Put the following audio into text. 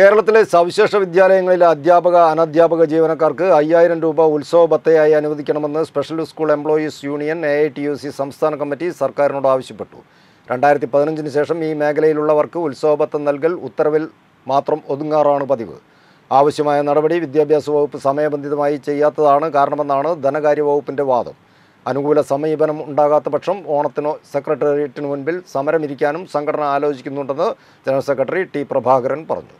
കേരളത്തിലെ സവിശേഷ വിദ്യാലയങ്ങളിലെ അധ്യാപക അനധ്യാപക ജീവനക്കാർക്ക് അയ്യായിരം രൂപ ഉത്സവ ഭത്തയായി അനുവദിക്കണമെന്ന് special school employees union A I T U C സംസ്ഥാന കമ്മിറ്റി സർക്കാരിനോട് ആവശ്യപ്പെട്ടു രണ്ടായിരത്തി പതിനഞ്ചിന് ശേഷം ഈ മേഖലയിലുള്ളവർക്ക് ഉത്സവ ഭത്തം നൽകൽ ഉത്തരവിൽ മാത്രം ഒതുങ്ങാറാണ് പതിവ് ആവശ്യമായ നടപടി വിദ്യാഭ്യാസ വകുപ്പ് സമയബന്ധിതമായി ചെയ്യാത്തതാണ് കാരണമെന്നാണ് ധനകാര്യ വകുപ്പിൻ്റെ വാദം അനുകൂല സമീപനം ഉണ്ടാകാത്ത പക്ഷം ഓണത്തിനോ സെക്രട്ടേറിയറ്റിനു മുൻപിൽ സമരമിരിക്കാനും സംഘടന ആലോചിക്കുന്നുണ്ടെന്ന് ജനറൽ സെക്രട്ടറി ടി പ്രഭാകരൻ പറഞ്ഞു